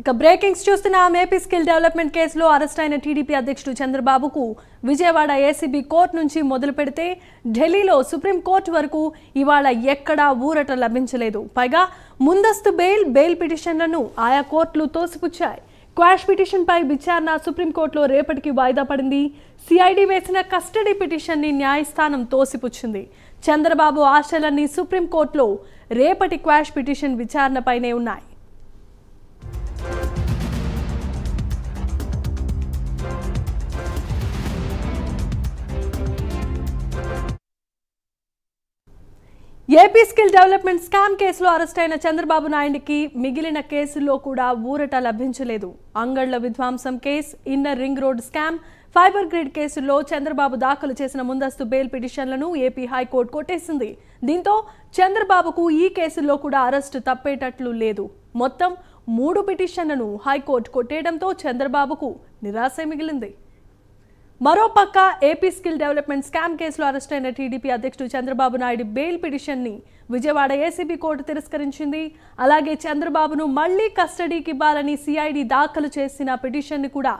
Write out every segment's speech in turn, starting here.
ఇక బ్రేకింగ్స్ చూస్తున్నాం AP skill development కేసులో అరెస్ట్ అయిన టీడీపీ అధ్యక్షుడు చంద్రబాబుకు విజయవాడ ఏసీబీ కోర్టు నుంచి మొదలు పెడితే ఢిల్లీలో సుప్రీంకోర్టు వరకు ఇవాళ ఎక్కడా ఊరట లభించలేదు పైగా ముందస్తు బెయిల్ బెయిల్ పిటిషన్లను ఆయా కోర్టులు తోసిపుచ్చాయి క్వాష్ పిటిషన్పై విచారణ సుప్రీంకోర్టులో రేపటికి వాయిదా పడింది సిఐడి వేసిన కస్టడీ పిటిషన్ని న్యాయస్థానం తోసిపుచ్చింది చంద్రబాబు ఆశలన్నీ సుప్రీంకోర్టులో రేపటి క్వాష్ పిటిషన్ విచారణపైనే ఉన్నాయి ఏపీ స్కిల్ డెవలప్మెంట్ స్కామ్ కేసులో అరెస్ట్ అయిన చంద్రబాబు నాయుడికి మిగిలిన కేసుల్లో కూడా ఊరట లభించలేదు అంగళ్ల విధ్వంసం case inner ring road scam fibre grid కేసుల్లో చంద్రబాబు దాఖలు చేసిన ముందస్తు బెయిల్ పిటిషన్లను ఏపీ హైకోర్టు కొట్టేసింది దీంతో చంద్రబాబుకు ఈ కేసుల్లో కూడా అరెస్టు తప్పేటట్లు లేదు మొత్తం మూడు పిటిషన్లను హైకోర్టు కొట్టేయడంతో చంద్రబాబుకు నిరాశ మిగిలింది మరోపక్క ఏపీ స్కిల్ డెవలప్మెంట్ స్కామ్ కేసులో అరెస్ట్ అయిన టీడీపీ అధ్యక్షుడు చంద్రబాబు నాయుడు బెయిల్ పిటిషన్ని విజయవాడ ఏసీబీ కోర్టు తిరస్కరించింది అలాగే చంద్రబాబును మళ్లీ కస్టడీకి ఇవ్వాలని సిఐడి దాఖలు చేసిన ని కూడా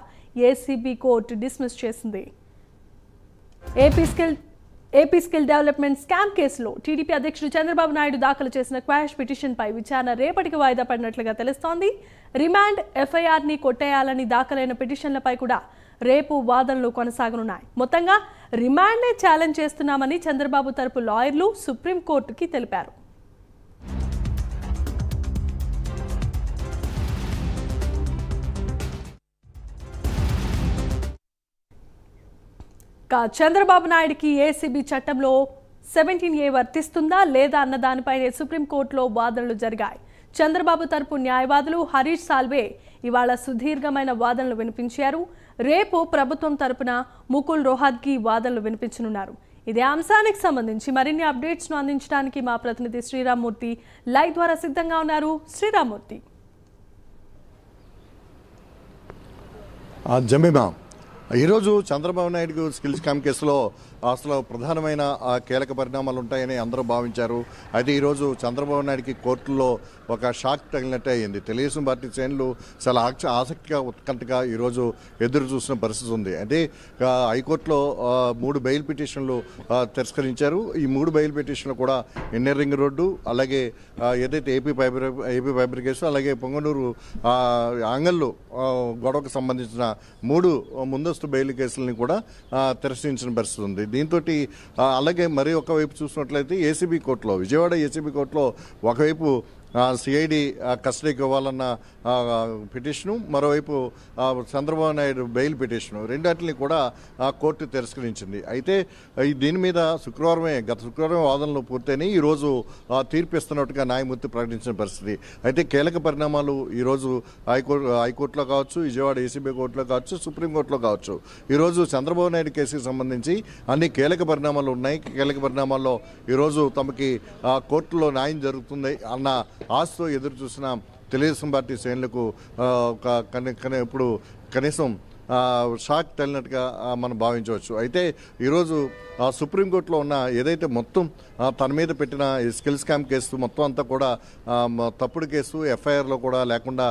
ఏసీబీ కోర్టు డిస్మిస్ చేసింది AP skill AP skill development scam కేసులో టీడీపీ అధ్యక్షుడు చంద్రబాబు నాయుడు దాఖలు చేసిన క్వాష్ పిటిషన్పై విచారణ రేపటికి వాయిదా పడినట్లుగా తెలుస్తోంది రిమాండ్ ఎఫ్ఐఆర్ని కొట్టేయాలని దాఖలైన పిటిషన్లపై కూడా రేపు వాదనలు కొనసాగనున్నాయి మొత్తంగా రిమాండ్నే ఛాలెంజ్ చేస్తున్నామని చంద్రబాబు తరపు లాయర్లు సుప్రీంకోర్టుకి తెలిపారు చంద్రబాబు నాయుడికి ఏసీబీ చట్టంలో సెవెంటీన్ ఏ వర్తిస్తుందా లేదా అన్న దానిపైనే సుప్రీంకోర్టులో వాదనలు జరిగాయి చంద్రబాబు తరపు న్యాయవాదులు హరీష్ సాల్వే ఇవాళ సుదీర్ఘమైన వాదనలు వినిపించారు రేపు ప్రభుత్వం తరపున ముకుల్ రోహాద్కి వాదనలు వినిపించనున్నారు ఇదే అంశానికి సంబంధించి మరిన్ని అప్డేట్స్ను అందించడానికి మా ప్రతినిధి శ్రీరామ్మూర్తి లైవ్ ద్వారా సిద్ధంగా ఉన్నారు శ్రీరామ్మూర్తి ఈరోజు చంద్రబాబు నాయుడు స్కిల్స్ కామ్ కేసులో అసలు ప్రధానమైన కీలక పరిణామాలు ఉంటాయని అందరూ భావించారు అయితే ఈరోజు చంద్రబాబు నాయుడికి కోర్టులో ఒక షాక్ తగిలినట్టే అయింది తెలుగుదేశం పార్టీ శ్రేణులు చాలా ఆసక్తిగా ఉత్కంఠగా ఈరోజు ఎదురు చూసిన పరిస్థితి ఉంది అంటే హైకోర్టులో మూడు బెయిల్ పిటిషన్లు తిరస్కరించారు ఈ మూడు బెయిల్ పిటిషన్లు కూడా ఇన్నర్ రింగ్ రోడ్డు అలాగే ఏదైతే AP fibre AP fibre case అలాగే పొంగనూరు ఆంగళ్ళు గొడవకు సంబంధించిన మూడు ముందస్తు బెయిల్ కేసులని కూడా తిరస్కరించిన పరిస్థితి ఉంది దీంతో అలాగే మరి ఒకవైపు చూసినట్లయితే ఏసీబీ కోర్టులో విజయవాడ ఏసీబీ కోర్టులో ఒకవైపు సిఐడి కస్టడీకి ఇవ్వాలన్న పిటిషను మరోవైపు చంద్రబాబు నాయుడు బెయిల్ పిటిషను రెండింటిని కూడా ఆ కోర్టు తిరస్కరించింది అయితే ఈ దీని మీద శుక్రవారమే గత శుక్రవారం వాదనలు పూర్తయిన ఈరోజు తీర్పిస్తున్నట్టుగా న్యాయమూర్తి ప్రకటించిన పరిస్థితి అయితే కీలక పరిణామాలు ఈరోజు హైకోర్టు హైకోర్టులో కావచ్చు విజయవాడ ఏసీబీ కోర్టులో కావచ్చు సుప్రీంకోర్టులో కావచ్చు ఈరోజు చంద్రబాబు నాయుడు కేసుకు సంబంధించి అన్ని కీలక పరిణామాలు ఉన్నాయి కీలక పరిణామాల్లో ఈరోజు తమకి కోర్టులో న్యాయం జరుగుతుంది అన్న ఆస్తు ఎదురు చూసిన తెలుగుదేశం పార్టీ శ్రేణులకు ఇప్పుడు కనీసం షాక్ తగిలినట్టుగా మనం భావించవచ్చు అయితే ఈరోజు సుప్రీంకోర్టులో ఉన్న ఏదైతే మొత్తం తన మీద పెట్టిన స్కిల్ స్కామ్ కేసు మొత్తం అంతా కూడా తప్పుడు కేసు ఎఫ్ఐఆర్లో కూడా లేకుండా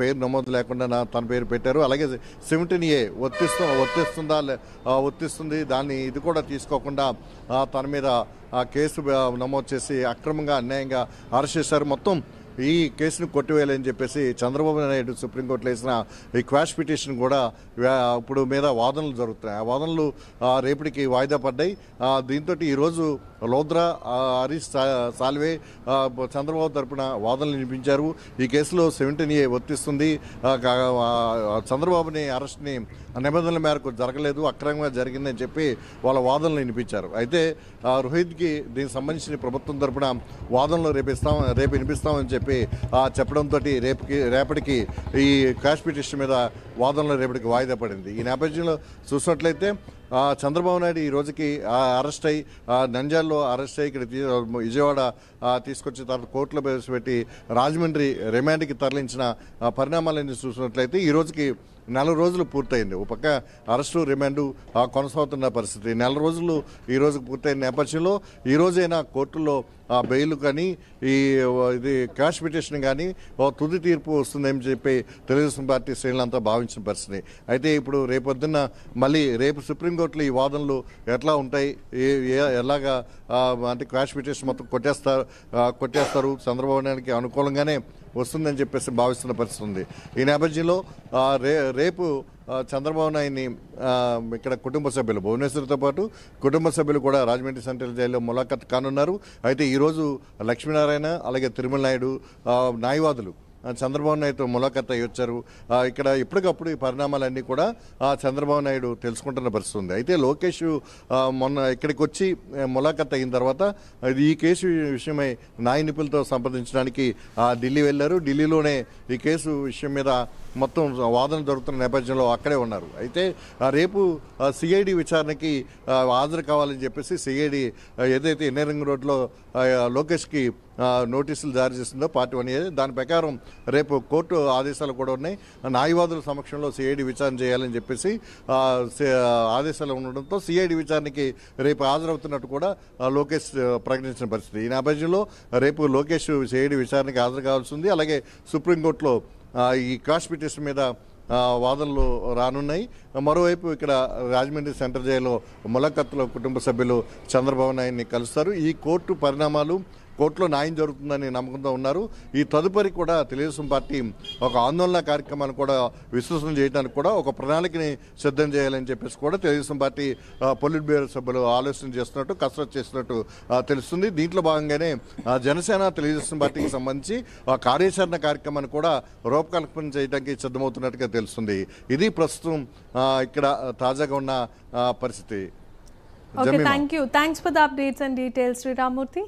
పేరు నమోదు లేకుండా తన పేరు పెట్టారు అలాగే సెవెంటీన్ ఏ వర్తిస్తు వర్తిస్తుందా వర్తిస్తుంది దాన్ని ఇది కూడా తీసుకోకుండా తన మీద కేసు నమోదు చేసి అక్రమంగా అన్యాయంగా అరెస్ట్ చేశారు మొత్తం ఈ కేసును కొట్టివేయాలని చెప్పేసి చంద్రబాబు నాయుడు సుప్రీంకోర్టులో వేసిన ఈ క్వాష్ పిటిషన్ కూడా ఇప్పుడు మీద వాదనలు జరుగుతున్నాయి ఆ వాదనలు రేపటికి వాయిదా పడ్డాయి దీంతో ఈరోజు లోద్రా హరీష్ సాల్వే చంద్రబాబు తరపున వాదనలు వినిపించారు ఈ కేసులో సెవెంటీన్ ఏ వర్తిస్తుంది చంద్రబాబుని అరెస్ట్ని నిబంధనల మేరకు జరగలేదు అక్రమంగా జరిగిందని చెప్పి వాళ్ళ వాదనలు వినిపించారు అయితే రోహిత్కి దీనికి సంబంధించిన ప్రభుత్వం తరపున వాదనలు రేపిస్తాం రేపు వినిపిస్తామని చెప్పి చెప్పడంతో రేపుకి రేపటికి ఈ క్యాష్ పిటిషన్ మీద వాదనలు రేపటికి వాయిదా పడింది ఈ నేపథ్యంలో చూసినట్లయితే చంద్రబాబు నాయుడు ఈ రోజుకి అరెస్ట్ అయ్యి నంజాల్లో అరెస్ట్ అయ్యి ఇక్కడ విజయవాడ తీసుకొచ్చి తర్వాత కోర్టులో ప్రవేశపెట్టి రాజమండ్రి రిమాండ్కి తరలించిన పరిణామాలన్నీ చూసినట్లయితే ఈ రోజుకి నెల రోజులు పూర్తయింది ఒక పక్క అరెస్టు రిమాండ్ కొనసాగుతున్న పరిస్థితి నెల రోజులు ఈ రోజు పూర్తయిన నేపథ్యంలో ఈ రోజైనా కోర్టులో బెయిల్ కానీ ఈ ఇది క్యాష్ పిటిషన్ కానీ తుది తీర్పు వస్తుందని చెప్పి తెలుగుదేశం పార్టీ శ్రేణులంతా భావించిన పరిస్థితి అయితే ఇప్పుడు రేపొద్దున్న మళ్ళీ రేపు సుప్రీంకోర్టులో ఈ వాదనలు ఎట్లా ఉంటాయి ఎలాగా అంటే క్యాష్ పిటిషన్ మొత్తం కొట్టేస్తారు కొట్టేస్తారు చంద్రబాబు అనుకూలంగానే వస్తుందని చెప్పేసి భావిస్తున్న పరిస్థితి ఉంది ఈ నేపథ్యంలో రే రేపు చంద్రబాబు నాయుడిని ఇక్కడ కుటుంబ సభ్యులు భువనేశ్వరితో పాటు కుటుంబ సభ్యులు కూడా రాజమండ్రి సెంట్రల్ జైల్లో ములాఖత్ కానున్నారు అయితే ఈరోజు లక్ష్మీనారాయణ అలాగే తిరుమల నాయుడు న్యాయవాదులు చంద్రబాబు నాయుడు ములాఖత్ అయ్యి వచ్చారు ఇక్కడ ఎప్పటికప్పుడు ఈ పరిణామాలన్నీ కూడా చంద్రబాబు నాయుడు తెలుసుకుంటున్న పరిస్థితి అయితే లోకేష్ మొన్న ఇక్కడికి వచ్చి ములాఖత్ అయిన తర్వాత ఈ కేసు విషయమై నాయ నిపుణులతో సంప్రదించడానికి ఢిల్లీ వెళ్ళారు ఢిల్లీలోనే ఈ కేసు విషయం మీద మొత్తం వాదన జరుగుతున్న నేపథ్యంలో అక్కడే ఉన్నారు అయితే రేపు సిఐడి విచారణకి హాజరు కావాలని చెప్పేసి సిఐడి ఏదైతే ఇంజనీరింగ్ రోడ్లో లోకేష్కి నోటీసులు జారీ చేసిందో పార్టీ వన్ దాని ప్రకారం రేపు కోర్టు ఆదేశాలు కూడా ఉన్నాయి న్యాయవాదుల సమక్షంలో సిఐడి విచారణ చేయాలని చెప్పేసి ఆదేశాలు ఉండడంతో సిఐడి విచారణకి రేపు హాజరవుతున్నట్టు కూడా లోకేష్ ప్రకటించిన పరిస్థితి ఈ నేపథ్యంలో రేపు లోకేష్ సిఐడి విచారణకి హాజరు కావాల్సి ఉంది అలాగే సుప్రీంకోర్టులో ఈ క్రాస్ పిటిషన్ మీద వాదనలు రానున్నాయి మరోవైపు ఇక్కడ రాజమండ్రి సెంటర్ జైల్లో ములకత్తుల కుటుంబ సభ్యులు చంద్రబాబు నాయుడిని కలుస్తారు ఈ కోర్టు పరిణామాలు కోర్టులో న్యాయం జరుగుతుందని నమ్మకంతో ఉన్నారు ఈ తదుపరి కూడా తెలుగుదేశం పార్టీ ఒక ఆందోళన కార్యక్రమాన్ని కూడా విశ్లేషణ చేయడానికి కూడా ఒక ప్రణాళికని సిద్ధం చేయాలని చెప్పేసి కూడా తెలుగుదేశం పార్టీ పొలిట్ బ్యూరో సభ్యులు ఆలోచన చేస్తున్నట్టు కసరత్ చేస్తున్నట్టు తెలుస్తుంది దీంట్లో భాగంగానే జనసేన తెలుగుదేశం పార్టీకి సంబంధించి కార్యాచరణ కార్యక్రమాన్ని కూడా రూపకల్పన చేయడానికి సిద్ధమవుతున్నట్టుగా తెలుస్తుంది ఇది ప్రస్తుతం ఇక్కడ తాజాగా ఉన్న పరిస్థితి okay thank you thanks for the updates and details Sriramurthy